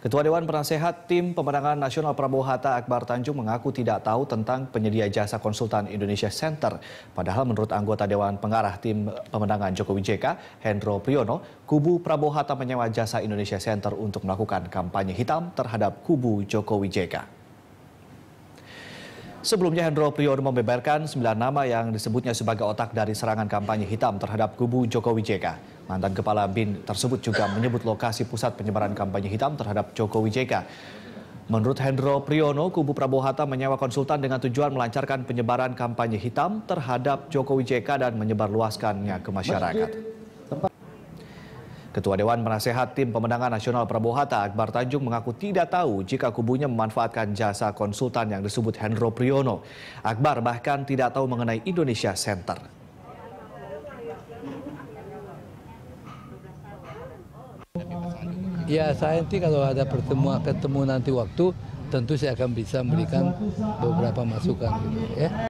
Ketua Dewan Penasehat Tim Pemenangan Nasional Prabowo Hatta Akbar Tanjung mengaku tidak tahu tentang penyedia jasa konsultan Indonesia Center. Padahal menurut anggota Dewan Pengarah Tim Pemenangan Jokowi JK, Hendro Priyono, kubu Prabowo Hatta menyewa jasa Indonesia Center untuk melakukan kampanye hitam terhadap kubu Jokowi JK. Sebelumnya Hendro Priyono membeberkan sembilan nama yang disebutnya sebagai otak dari serangan kampanye hitam terhadap kubu Jokowi JK. Mantan Kepala BIN tersebut juga menyebut lokasi pusat penyebaran kampanye hitam terhadap Jokowi JK. Menurut Hendro Priyono, kubu Prabowo Hatta menyewa konsultan dengan tujuan melancarkan penyebaran kampanye hitam terhadap Jokowi JK dan menyebarluaskannya ke masyarakat. Ketua Dewan Penasehat Tim Pemenangan Nasional Prabowo Hatta Akbar Tanjung mengaku tidak tahu jika kubunya memanfaatkan jasa konsultan yang disebut Hendro Priyono. Akbar bahkan tidak tahu mengenai Indonesia Center. Ya saya nanti kalau ada pertemuan ketemu nanti waktu tentu saya akan bisa memberikan beberapa masukan gitu ya.